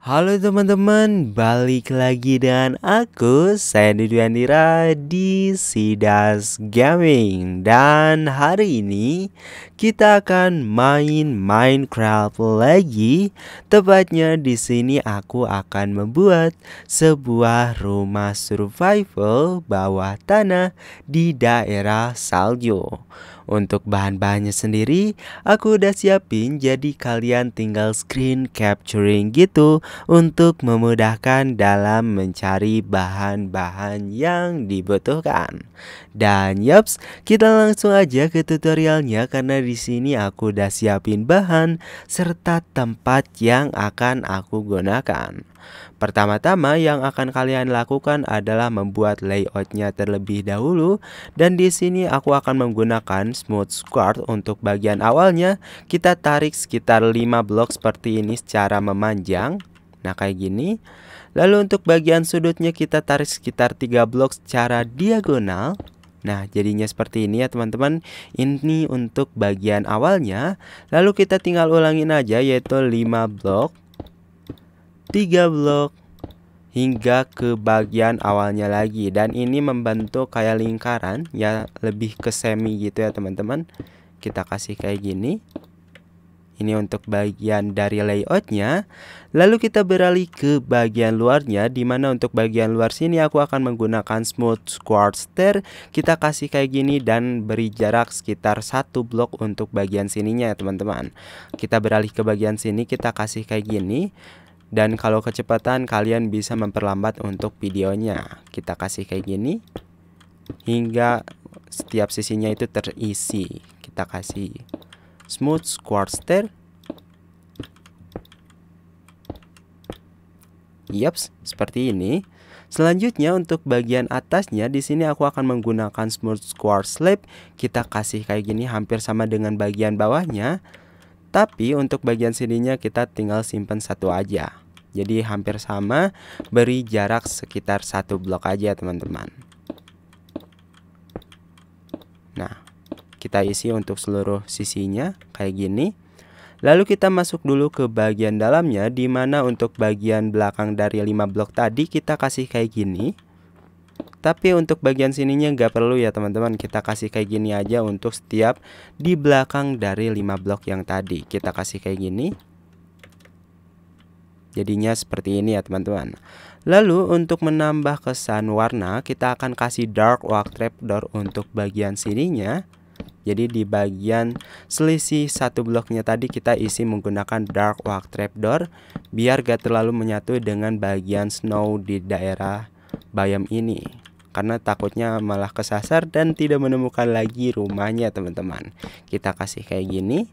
Halo teman-teman, balik lagi dengan aku Sandy Andira di Sidas Gaming Dan hari ini kita akan main Minecraft lagi Tepatnya di sini aku akan membuat sebuah rumah survival bawah tanah di daerah salju. Untuk bahan-bahannya sendiri, aku udah siapin jadi kalian tinggal screen capturing gitu untuk memudahkan dalam mencari bahan-bahan yang dibutuhkan. Dan yaps, kita langsung aja ke tutorialnya karena di sini aku udah siapin bahan serta tempat yang akan aku gunakan. Pertama-tama yang akan kalian lakukan adalah membuat layoutnya terlebih dahulu dan di sini aku akan menggunakan smooth square untuk bagian awalnya kita tarik sekitar 5 blok seperti ini secara memanjang Nah kayak gini Lalu untuk bagian sudutnya kita tarik sekitar 3 blok secara diagonal Nah jadinya seperti ini ya teman-teman Ini untuk bagian awalnya Lalu kita tinggal ulangin aja yaitu 5 blok tiga blok hingga ke bagian awalnya lagi dan ini membentuk kayak lingkaran ya lebih ke semi gitu ya teman-teman kita kasih kayak gini ini untuk bagian dari layoutnya lalu kita beralih ke bagian luarnya dimana untuk bagian luar sini aku akan menggunakan smooth square stair kita kasih kayak gini dan beri jarak sekitar satu blok untuk bagian sininya ya teman-teman kita beralih ke bagian sini kita kasih kayak gini dan kalau kecepatan kalian bisa memperlambat untuk videonya. Kita kasih kayak gini hingga setiap sisinya itu terisi. Kita kasih smooth stair. Yaps, seperti ini. Selanjutnya untuk bagian atasnya di sini aku akan menggunakan smooth square slab. Kita kasih kayak gini hampir sama dengan bagian bawahnya. Tapi untuk bagian sininya kita tinggal simpan satu aja. Jadi hampir sama, beri jarak sekitar satu blok aja teman-teman. Nah, kita isi untuk seluruh sisinya kayak gini. Lalu kita masuk dulu ke bagian dalamnya di mana untuk bagian belakang dari 5 blok tadi kita kasih kayak gini tapi untuk bagian sininya nggak perlu ya teman-teman kita kasih kayak gini aja untuk setiap di belakang dari 5 blok yang tadi kita kasih kayak gini jadinya seperti ini ya teman-teman lalu untuk menambah kesan warna kita akan kasih dark walk trapdoor untuk bagian sininya jadi di bagian selisih satu bloknya tadi kita isi menggunakan dark walk trapdoor biar gak terlalu menyatu dengan bagian snow di daerah bayam ini karena takutnya malah kesasar dan tidak menemukan lagi rumahnya teman-teman kita kasih kayak gini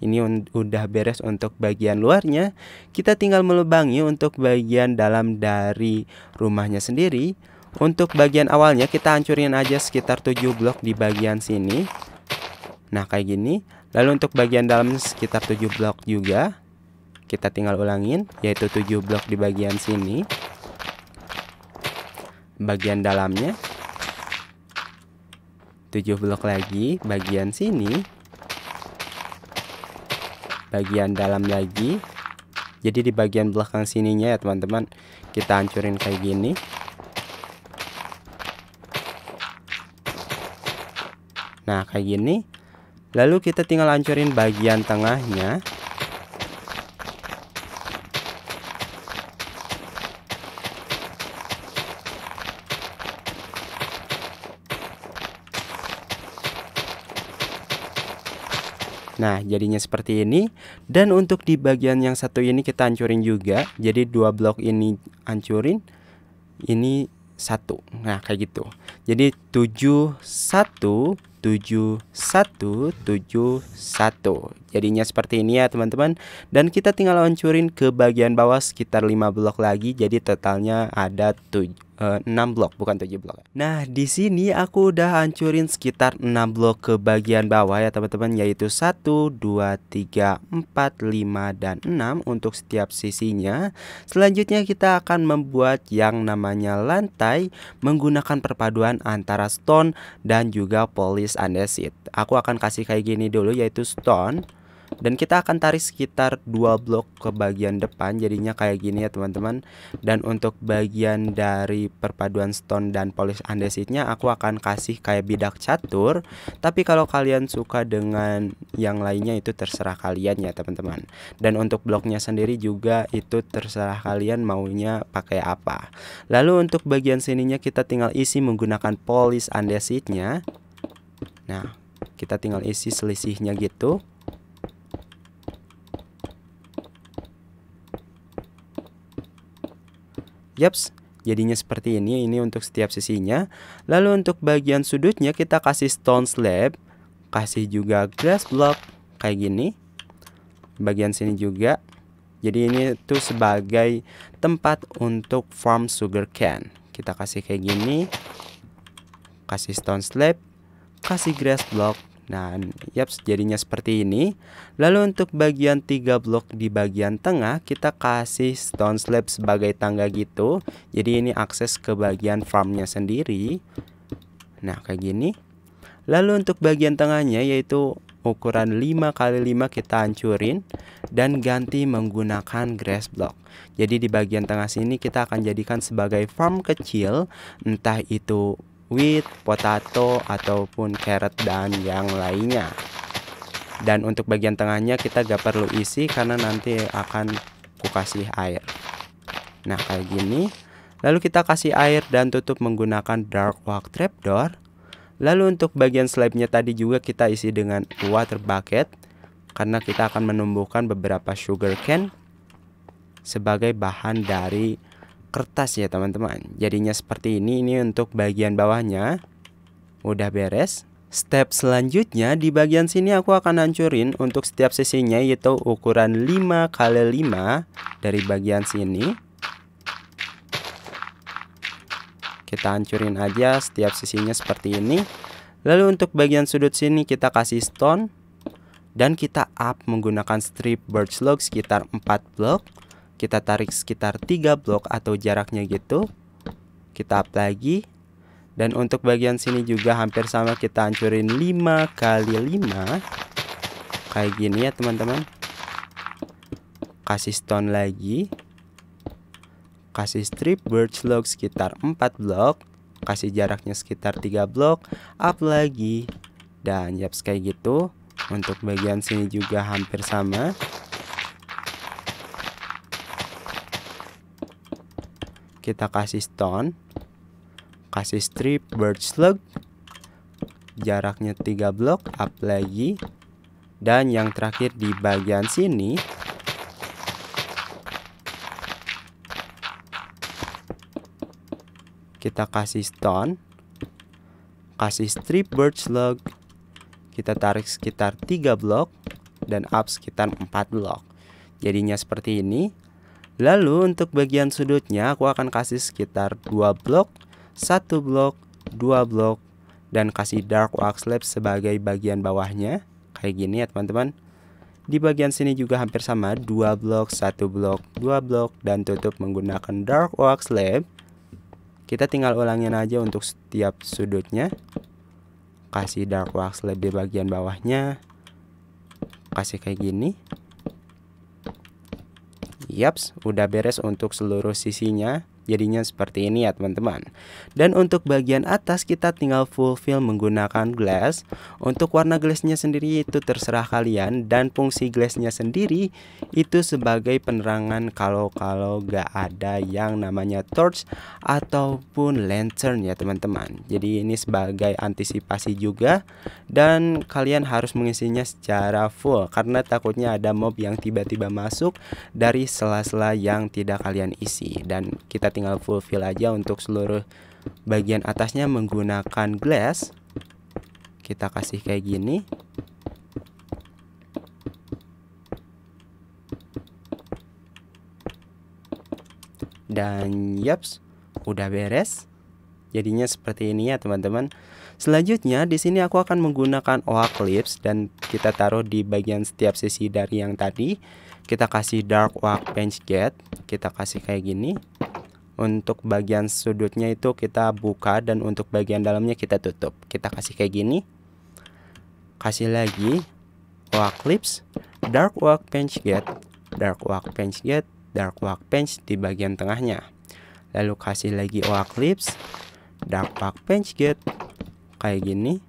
ini udah beres untuk bagian luarnya kita tinggal melubangi untuk bagian dalam dari rumahnya sendiri untuk bagian awalnya kita hancurin aja sekitar 7 blok di bagian sini nah kayak gini lalu untuk bagian dalam sekitar 7 blok juga kita tinggal ulangin yaitu 7 blok di bagian sini bagian dalamnya 7 blok lagi bagian sini bagian dalam lagi jadi di bagian belakang sininya ya teman-teman kita hancurin kayak gini nah kayak gini lalu kita tinggal hancurin bagian tengahnya Nah, jadinya seperti ini. Dan untuk di bagian yang satu ini kita hancurin juga. Jadi dua blok ini hancurin, ini satu. Nah, kayak gitu. Jadi 717171. jadinya seperti ini ya teman-teman dan kita tinggal hancurin ke bagian bawah sekitar 5 blok lagi jadi totalnya ada 7 eh, 6 blok bukan 7 blok nah di sini aku udah hancurin sekitar 6 blok ke bagian bawah ya teman-teman yaitu 1 2 3 4 5 dan 6 untuk setiap sisinya selanjutnya kita akan membuat yang namanya lantai menggunakan perpaduan antara antara stone dan juga polis andesit. Aku akan kasih kayak gini dulu yaitu stone dan kita akan tarik sekitar dua blok ke bagian depan jadinya kayak gini ya teman-teman dan untuk bagian dari perpaduan stone dan polish andesitnya aku akan kasih kayak bidak catur tapi kalau kalian suka dengan yang lainnya itu terserah kalian ya teman-teman dan untuk bloknya sendiri juga itu terserah kalian maunya pakai apa lalu untuk bagian sininya kita tinggal isi menggunakan polish andesitnya nah kita tinggal isi selisihnya gitu Yaps, jadinya seperti ini. Ini untuk setiap sisinya. Lalu untuk bagian sudutnya kita kasih stone slab. Kasih juga grass block kayak gini. Bagian sini juga. Jadi ini tuh sebagai tempat untuk farm sugar cane. Kita kasih kayak gini. Kasih stone slab. Kasih grass block Nah, yep, jadinya seperti ini. Lalu untuk bagian tiga blok di bagian tengah kita kasih stone slab sebagai tangga gitu. Jadi ini akses ke bagian farmnya sendiri. Nah, kayak gini. Lalu untuk bagian tengahnya yaitu ukuran 5 kali 5 kita hancurin dan ganti menggunakan grass block. Jadi di bagian tengah sini kita akan jadikan sebagai farm kecil, entah itu wheat, potato, ataupun carrot dan yang lainnya. Dan untuk bagian tengahnya kita gak perlu isi karena nanti akan kukasih air. Nah kayak gini. Lalu kita kasih air dan tutup menggunakan dark trap door. Lalu untuk bagian slabnya tadi juga kita isi dengan water bucket karena kita akan menumbuhkan beberapa sugar cane sebagai bahan dari kertas ya teman-teman jadinya seperti ini ini untuk bagian bawahnya udah beres Step selanjutnya di bagian sini aku akan hancurin untuk setiap sisinya yaitu ukuran 5 kali 5 dari bagian sini. Kita hancurin aja setiap sisinya seperti ini. Lalu untuk bagian sudut sini kita kasih stone dan kita up menggunakan strip birch log sekitar 4 blok kita tarik sekitar 3 blok atau jaraknya gitu kita up lagi dan untuk bagian sini juga hampir sama kita hancurin 5 kali 5 kayak gini ya teman-teman kasih stone lagi kasih strip birch log sekitar 4 blok kasih jaraknya sekitar 3 blok up lagi dan yaps kayak gitu untuk bagian sini juga hampir sama kita kasih stone kasih strip bird slug jaraknya 3 blok up lagi dan yang terakhir di bagian sini kita kasih stone kasih strip bird slug kita tarik sekitar 3 blok dan up sekitar 4 blok jadinya seperti ini Lalu untuk bagian sudutnya aku akan kasih sekitar 2 blok, 1 blok, 2 blok dan kasih dark wax slab sebagai bagian bawahnya kayak gini ya teman-teman. Di bagian sini juga hampir sama 2 blok, 1 blok, 2 blok dan tutup menggunakan dark wax slab. Kita tinggal ulangin aja untuk setiap sudutnya. Kasih dark wax slab di bagian bawahnya. Kasih kayak gini. Yaps, udah beres untuk seluruh sisinya. Jadinya seperti ini ya teman-teman Dan untuk bagian atas kita tinggal full fill menggunakan glass Untuk warna glassnya sendiri itu terserah kalian Dan fungsi glassnya sendiri itu sebagai penerangan kalau-kalau gak ada yang namanya torch Ataupun lantern ya teman-teman Jadi ini sebagai antisipasi juga Dan kalian harus mengisinya secara full Karena takutnya ada mob yang tiba-tiba masuk dari sela-sela yang tidak kalian isi Dan kita tinggal fulfill aja untuk seluruh bagian atasnya menggunakan glass kita kasih kayak gini dan yaps udah beres jadinya seperti ini ya teman-teman selanjutnya di sini aku akan menggunakan oak clips dan kita taruh di bagian setiap sisi dari yang tadi kita kasih dark oak bench gate kita kasih kayak gini untuk bagian sudutnya itu kita buka dan untuk bagian dalamnya kita tutup kita kasih kayak gini kasih lagi work clips dark workbench get dark workbench get dark workbench di bagian tengahnya lalu kasih lagi work clips dark workbench get kayak gini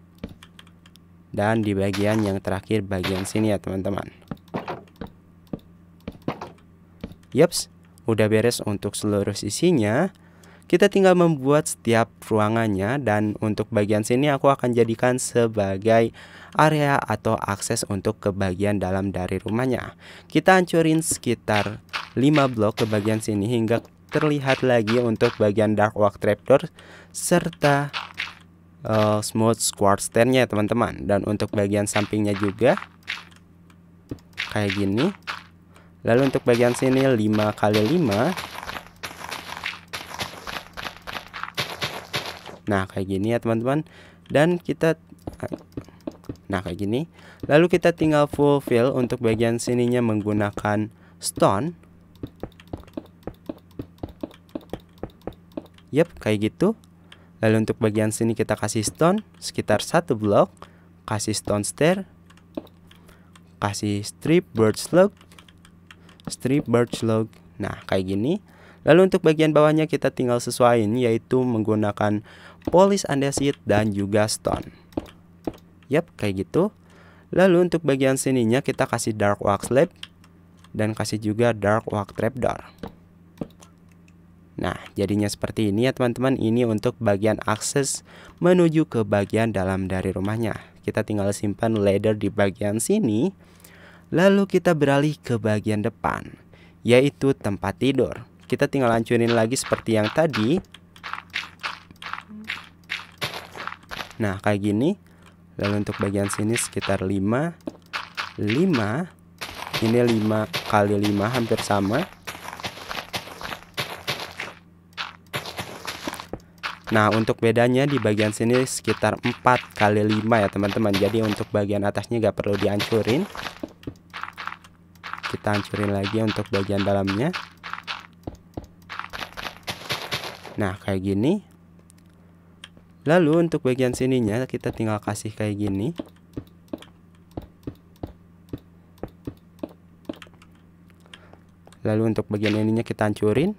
dan di bagian yang terakhir bagian sini ya teman-teman yups Udah beres untuk seluruh sisinya. Kita tinggal membuat setiap ruangannya dan untuk bagian sini aku akan jadikan sebagai area atau akses untuk ke bagian dalam dari rumahnya. Kita hancurin sekitar 5 blok ke bagian sini hingga terlihat lagi untuk bagian dark walk trapdoor serta uh, smooth quartz stand teman-teman. Dan untuk bagian sampingnya juga kayak gini Lalu untuk bagian sini 5 kali 5. Nah, kayak gini ya, teman-teman. Dan kita Nah, kayak gini. Lalu kita tinggal fulfill untuk bagian sininya menggunakan stone. Yap, kayak gitu. Lalu untuk bagian sini kita kasih stone sekitar satu blok, kasih stone stair, kasih strip bird slug, strip birch log. Nah, kayak gini. Lalu untuk bagian bawahnya kita tinggal sesuaiin yaitu menggunakan Polis andesit dan juga stone. Yap, kayak gitu. Lalu untuk bagian sininya kita kasih dark wax lab dan kasih juga dark wax trapdoor. Nah, jadinya seperti ini ya teman-teman. Ini untuk bagian akses menuju ke bagian dalam dari rumahnya. Kita tinggal simpan ladder di bagian sini Lalu kita beralih ke bagian depan, yaitu tempat tidur. Kita tinggal hancurin lagi seperti yang tadi. Nah, kayak gini. Lalu untuk bagian sini sekitar 5 5 Ini 5 kali 5 hampir sama Nah untuk bedanya di bagian sini sekitar 4 kali 5 ya teman-teman Jadi untuk bagian atasnya nggak perlu dihancurin kita hancurin lagi untuk bagian dalamnya nah kayak gini lalu untuk bagian sininya kita tinggal kasih kayak gini lalu untuk bagian ininya kita hancurin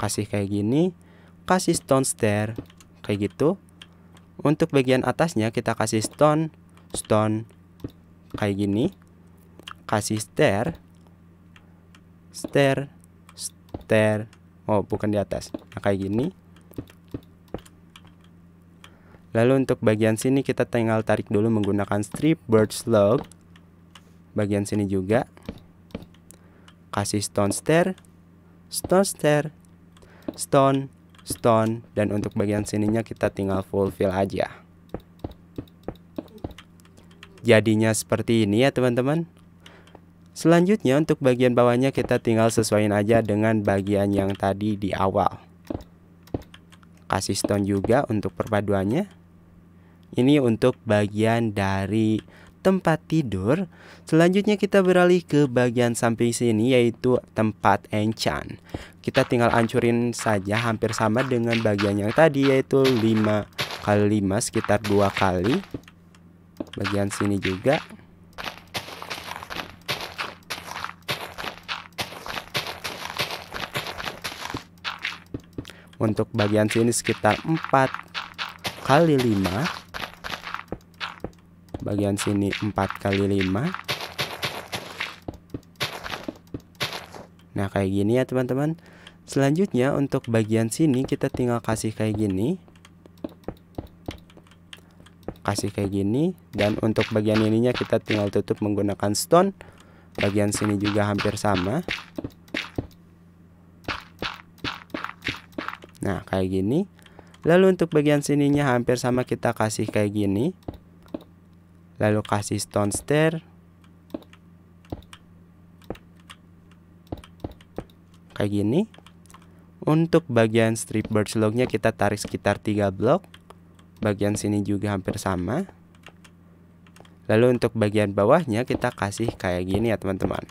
kasih kayak gini kasih stone stair kayak gitu untuk bagian atasnya kita kasih stone stone kayak gini kasih stair stair stair oh bukan di atas nah, kayak gini lalu untuk bagian sini kita tinggal tarik dulu menggunakan strip bird slug bagian sini juga kasih stone stair stone stair stone stone dan untuk bagian sininya kita tinggal fulfill aja jadinya seperti ini ya teman-teman Selanjutnya untuk bagian bawahnya kita tinggal sesuaikan aja dengan bagian yang tadi di awal. Kasih stone juga untuk perpaduannya. Ini untuk bagian dari tempat tidur. Selanjutnya kita beralih ke bagian samping sini yaitu tempat enchant. Kita tinggal ancurin saja hampir sama dengan bagian yang tadi yaitu 5 kali 5 sekitar 2 kali. Bagian sini juga. Untuk bagian sini sekitar 4 kali 5. Bagian sini 4 kali 5. Nah, kayak gini ya, teman-teman. Selanjutnya untuk bagian sini kita tinggal kasih kayak gini. Kasih kayak gini dan untuk bagian ininya kita tinggal tutup menggunakan stone. Bagian sini juga hampir sama. Nah, kayak gini. Lalu untuk bagian sininya hampir sama kita kasih kayak gini. Lalu kasih stone stair. Kayak gini. Untuk bagian strip birch lognya kita tarik sekitar 3 blok. Bagian sini juga hampir sama. Lalu untuk bagian bawahnya kita kasih kayak gini ya teman-teman.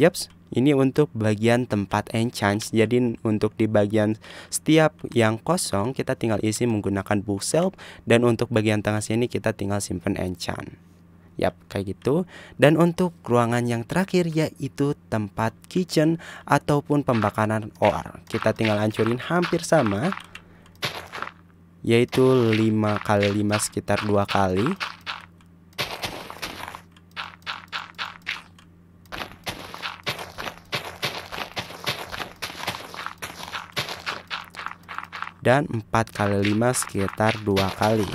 Yaps, ini untuk bagian tempat enchant. Jadi untuk di bagian setiap yang kosong kita tinggal isi menggunakan bookshelf dan untuk bagian tengah sini kita tinggal simpan enchant. Yap, kayak gitu. Dan untuk ruangan yang terakhir yaitu tempat kitchen ataupun pembakaran ore. Kita tinggal hancurin hampir sama yaitu 5 kali 5 sekitar dua kali dan 4 kali 5 sekitar dua kali.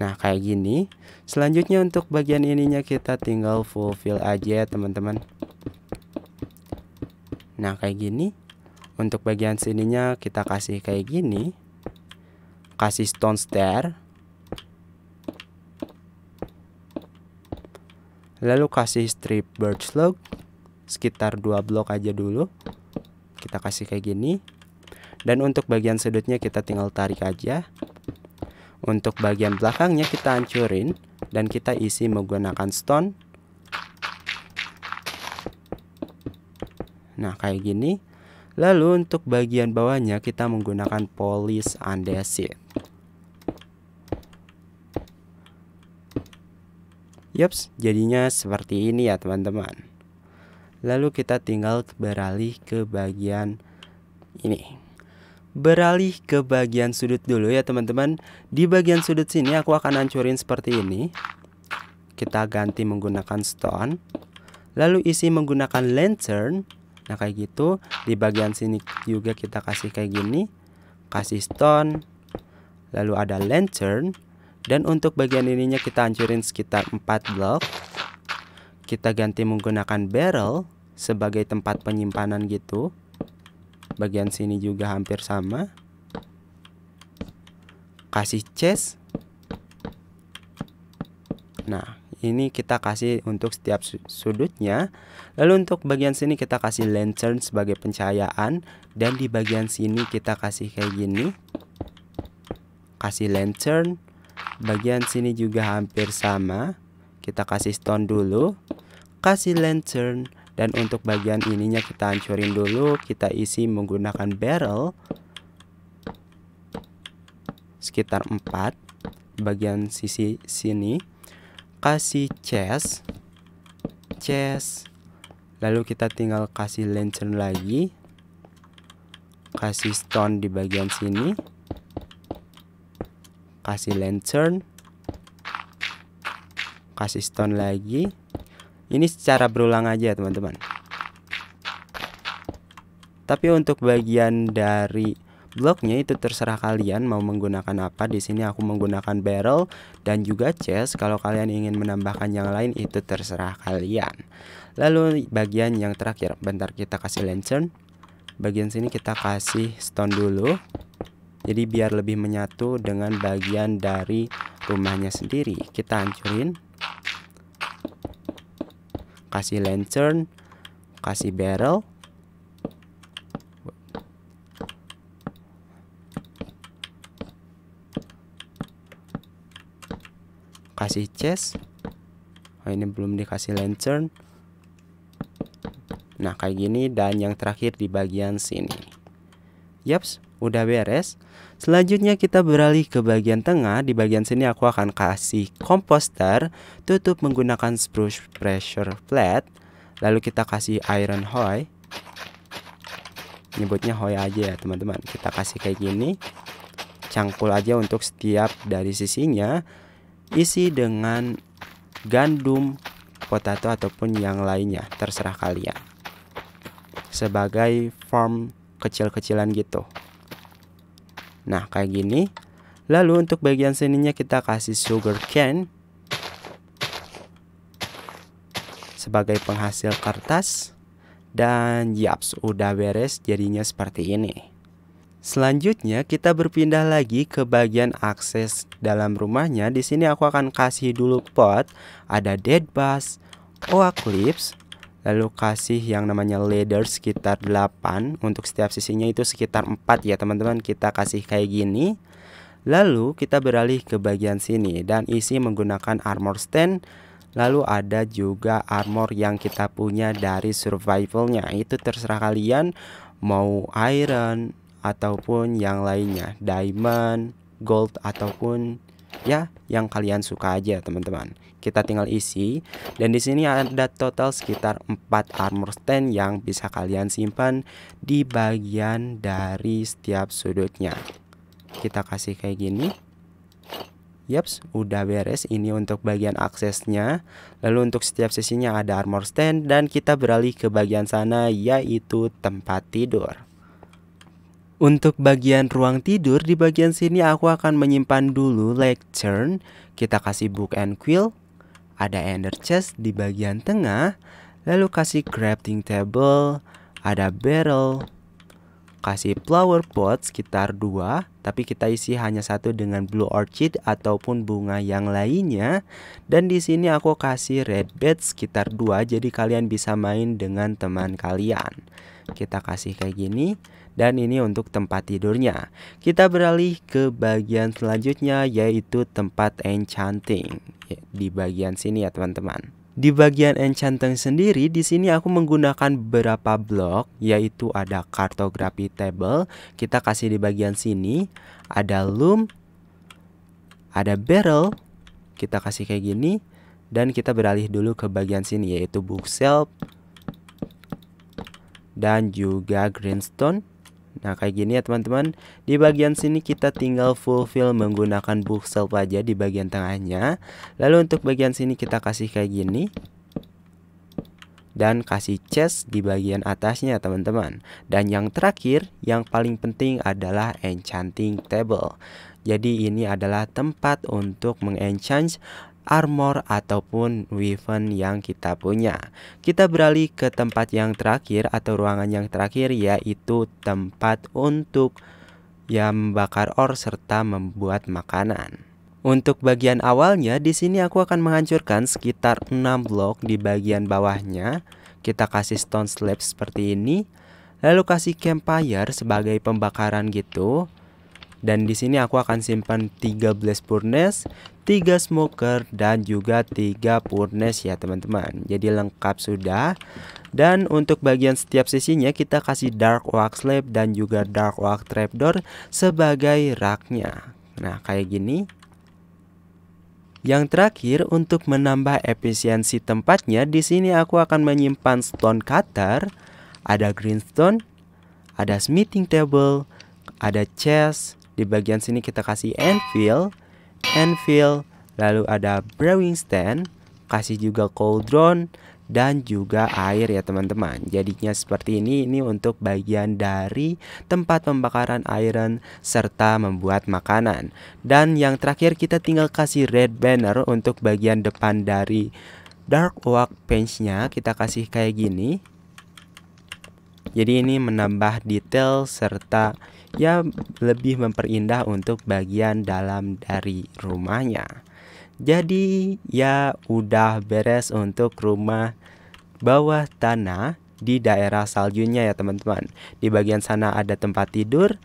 Nah kayak gini Selanjutnya untuk bagian ininya kita tinggal fulfill aja ya teman-teman Nah kayak gini Untuk bagian sininya kita kasih kayak gini Kasih stone stair lalu kasih strip birch log sekitar dua blok aja dulu kita kasih kayak gini dan untuk bagian sudutnya kita tinggal tarik aja untuk bagian belakangnya kita hancurin dan kita isi menggunakan stone nah kayak gini lalu untuk bagian bawahnya kita menggunakan polis andesit Yups, jadinya seperti ini ya teman-teman. Lalu kita tinggal beralih ke bagian ini. Beralih ke bagian sudut dulu ya teman-teman. Di bagian sudut sini aku akan hancurin seperti ini. Kita ganti menggunakan stone. Lalu isi menggunakan lantern. Nah kayak gitu. Di bagian sini juga kita kasih kayak gini. Kasih stone. Lalu ada lantern dan untuk bagian ininya kita hancurin sekitar 4 blok. Kita ganti menggunakan barrel sebagai tempat penyimpanan gitu. Bagian sini juga hampir sama. Kasih chest. Nah, ini kita kasih untuk setiap sudutnya. Lalu untuk bagian sini kita kasih lantern sebagai pencahayaan dan di bagian sini kita kasih kayak gini. Kasih lantern bagian sini juga hampir sama kita kasih stone dulu kasih lantern dan untuk bagian ininya kita hancurin dulu kita isi menggunakan barrel sekitar 4 bagian sisi sini kasih chest chest lalu kita tinggal kasih lantern lagi kasih stone di bagian sini kasih lantern kasih stone lagi ini secara berulang aja teman-teman tapi untuk bagian dari bloknya itu terserah kalian mau menggunakan apa di sini aku menggunakan barrel dan juga chest kalau kalian ingin menambahkan yang lain itu terserah kalian lalu bagian yang terakhir bentar kita kasih lantern bagian sini kita kasih stone dulu jadi biar lebih menyatu dengan bagian dari rumahnya sendiri kita hancurin kasih lantern kasih barrel kasih chest oh ini belum dikasih lantern nah kayak gini dan yang terakhir di bagian sini yaps udah beres Selanjutnya kita beralih ke bagian tengah Di bagian sini aku akan kasih komposter Tutup menggunakan spruce pressure flat. Lalu kita kasih iron hoy Nyebutnya hoy aja ya teman-teman Kita kasih kayak gini Cangkul aja untuk setiap dari sisinya Isi dengan gandum, potato ataupun yang lainnya Terserah kalian Sebagai form kecil-kecilan gitu Nah, kayak gini. Lalu untuk bagian sininya kita kasih sugar cane sebagai penghasil kertas. Dan yaps, udah beres jadinya seperti ini. Selanjutnya kita berpindah lagi ke bagian akses dalam rumahnya. Di sini aku akan kasih dulu pot, ada dead bus, oak leaves lalu kasih yang namanya ladder sekitar 8 untuk setiap sisinya itu sekitar 4 ya teman-teman kita kasih kayak gini lalu kita beralih ke bagian sini dan isi menggunakan armor stand lalu ada juga armor yang kita punya dari survivalnya itu terserah kalian mau iron ataupun yang lainnya diamond gold ataupun ya yang kalian suka aja teman-teman kita tinggal isi dan di sini ada total sekitar 4 armor stand yang bisa kalian simpan di bagian dari setiap sudutnya kita kasih kayak gini Yaps, udah beres ini untuk bagian aksesnya Lalu untuk setiap sisinya ada armor stand Dan kita beralih ke bagian sana yaitu tempat tidur untuk bagian ruang tidur di bagian sini aku akan menyimpan dulu lectern, kita kasih book and quill, ada ender chest di bagian tengah, lalu kasih crafting table, ada barrel, kasih flower pot sekitar dua, tapi kita isi hanya satu dengan blue orchid ataupun bunga yang lainnya. Dan di sini aku kasih red bed sekitar dua, jadi kalian bisa main dengan teman kalian. Kita kasih kayak gini dan ini untuk tempat tidurnya. Kita beralih ke bagian selanjutnya yaitu tempat enchanting ya, di bagian sini ya teman-teman. Di bagian enchanting sendiri, di sini aku menggunakan beberapa blok, yaitu ada kartografi table, kita kasih di bagian sini, ada loom, ada barrel, kita kasih kayak gini, dan kita beralih dulu ke bagian sini, yaitu bookshelf, dan juga greenstone. Nah kayak gini ya teman-teman Di bagian sini kita tinggal fulfill menggunakan bookshelf aja di bagian tengahnya Lalu untuk bagian sini kita kasih kayak gini dan kasih chest di bagian atasnya teman-teman Dan yang terakhir yang paling penting adalah enchanting table Jadi ini adalah tempat untuk mengenchant armor ataupun weapon yang kita punya kita beralih ke tempat yang terakhir atau ruangan yang terakhir yaitu tempat untuk yang membakar or serta membuat makanan untuk bagian awalnya di sini aku akan menghancurkan sekitar 6 blok di bagian bawahnya. Kita kasih stone slab seperti ini. Lalu kasih campfire sebagai pembakaran gitu dan di sini aku akan simpan 13 furnace 3 smoker dan juga 3 furnace ya teman-teman jadi lengkap sudah dan untuk bagian setiap sisinya kita kasih dark wax slab dan juga dark wax trapdoor sebagai raknya nah kayak gini yang terakhir untuk menambah efisiensi tempatnya di sini aku akan menyimpan stone cutter, ada greenstone, ada smithing table, ada chest, di bagian sini kita kasih anvil, anvil, lalu ada brewing stand, kasih juga cauldron dan juga air ya teman-teman. Jadinya seperti ini ini untuk bagian dari tempat pembakaran iron serta membuat makanan. Dan yang terakhir kita tinggal kasih red banner untuk bagian depan dari dark oak bench-nya kita kasih kayak gini. Jadi ini menambah detail serta Ya lebih memperindah untuk bagian dalam dari rumahnya. Jadi ya udah beres untuk rumah bawah tanah di daerah saljunya ya teman-teman. Di bagian sana ada tempat tidur,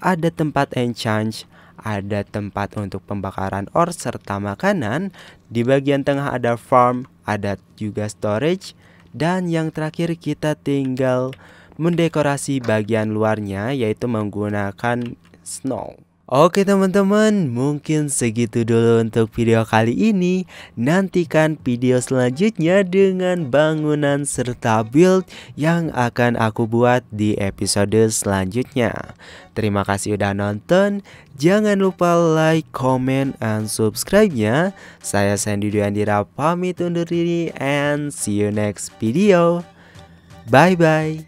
ada tempat enchange, ada tempat untuk pembakaran or serta makanan. Di bagian tengah ada farm, ada juga storage. Dan yang terakhir kita tinggal mendekorasi bagian luarnya yaitu menggunakan snow. Oke teman-teman, mungkin segitu dulu untuk video kali ini. Nantikan video selanjutnya dengan bangunan serta build yang akan aku buat di episode selanjutnya. Terima kasih udah nonton. Jangan lupa like, comment, and subscribe-nya. Saya Sandy Duyandira, pamit undur diri and see you next video. Bye-bye.